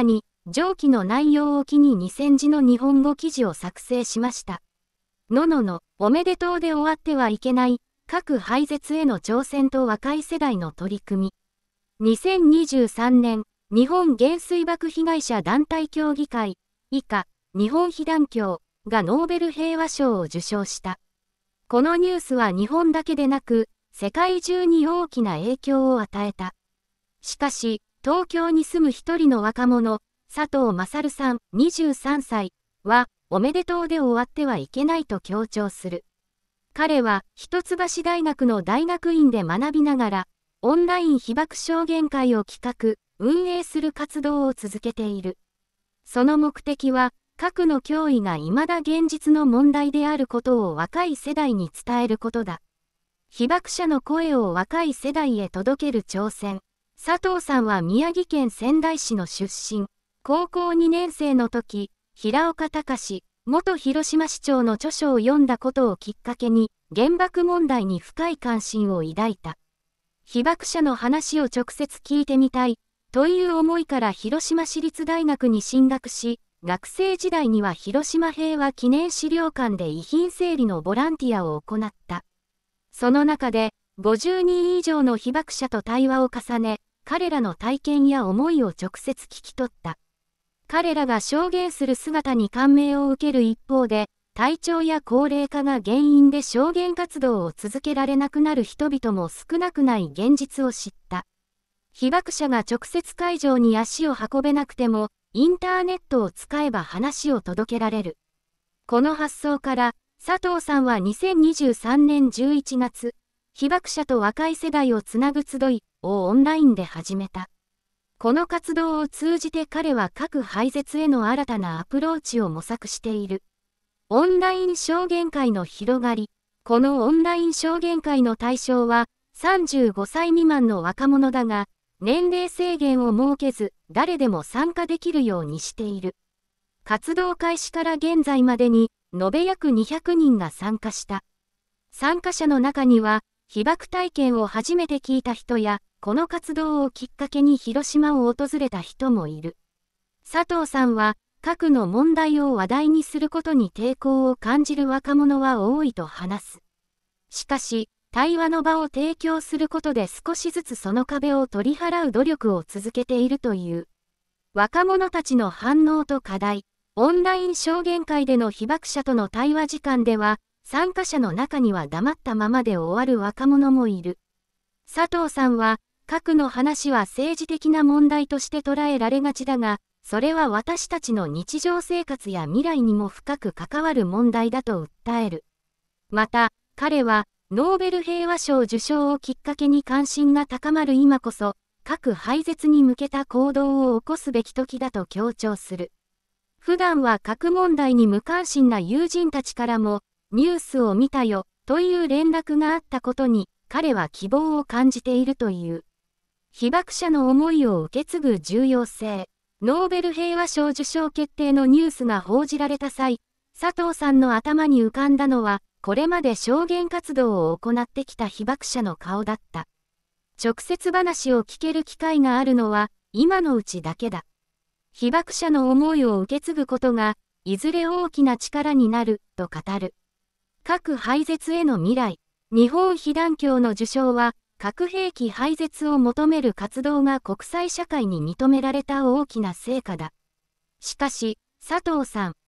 日に、上記の内容を機に2000字の日本語記事を作成しました。ののの、おめでとうで終わってはいけない、核廃絶への挑戦と若い世代の取り組み。2023年、日本原水爆被害者団体協議会、以下、日本被団協がノーベル平和賞を受賞した。このニュースは日本だけでなく、世界中に大きな影響を与えた。しかし、東京に住む一人の若者、佐藤勝さん、23歳は、おめでとうで終わってはいけないと強調する。彼は、一橋大学の大学院で学びながら、オンライン被爆証言会を企画、運営する活動を続けている。その目的は、核の脅威が未だ現実の問題であることを若い世代に伝えることだ。被爆者の声を若い世代へ届ける挑戦。佐藤さんは宮城県仙台市の出身。高校2年生の時、平岡隆、元広島市長の著書を読んだことをきっかけに、原爆問題に深い関心を抱いた。被爆者の話を直接聞いてみたい、という思いから広島市立大学に進学し、学生時代には広島平和記念資料館で遺品整理のボランティアを行った。その中で、50人以上の被爆者と対話を重ね、彼らの体験や思いを直接聞き取った。彼らが証言する姿に感銘を受ける一方で、体調や高齢化が原因で証言活動を続けられなくなる人々も少なくない現実を知った。被爆者が直接会場に足を運べなくても、インターネットを使えば話を届けられる。この発想から、佐藤さんは2023年11月、被爆者と若い世代をつなぐ集いをオンラインで始めた。この活動を通じて彼は核廃絶への新たなアプローチを模索している。オンライン証言会の広がり。このオンライン証言会の対象は35歳未満の若者だが、年齢制限を設けず、誰でも参加できるようにしている。活動開始から現在までに、延べ約200人が参加した。参加者の中には、被爆体験を初めて聞いた人や、この活動をきっかけに広島を訪れた人もいる。佐藤さんは、核の問題を話題にすることに抵抗を感じる若者は多いと話す。しかし、対話の場を提供することで少しずつその壁を取り払う努力を続けているという。若者たちの反応と課題、オンライン証言会での被爆者との対話時間では、参加者の中には黙ったままで終わる若者もいる。佐藤さんは、核の話は政治的な問題として捉えられがちだが、それは私たちの日常生活や未来にも深く関わる問題だと訴える。また、彼は、ノーベル平和賞受賞をきっかけに関心が高まる今こそ、核廃絶に向けた行動を起こすべき時だと強調する。普段は核問題に無関心な友人たちからも、ニュースを見たよ、という連絡があったことに、彼は希望を感じているという。被爆者の思いを受け継ぐ重要性。ノーベル平和賞受賞決定のニュースが報じられた際、佐藤さんの頭に浮かんだのは、これまで証言活動を行ってきた被爆者の顔だった。直接話を聞ける機会があるのは、今のうちだけだ。被爆者の思いを受け継ぐことが、いずれ大きな力になる、と語る。核廃絶への未来。日本被団協の受賞は、核兵器廃絶を求める活動が国際社会に認められた大きな成果だ。しかし、佐藤さん、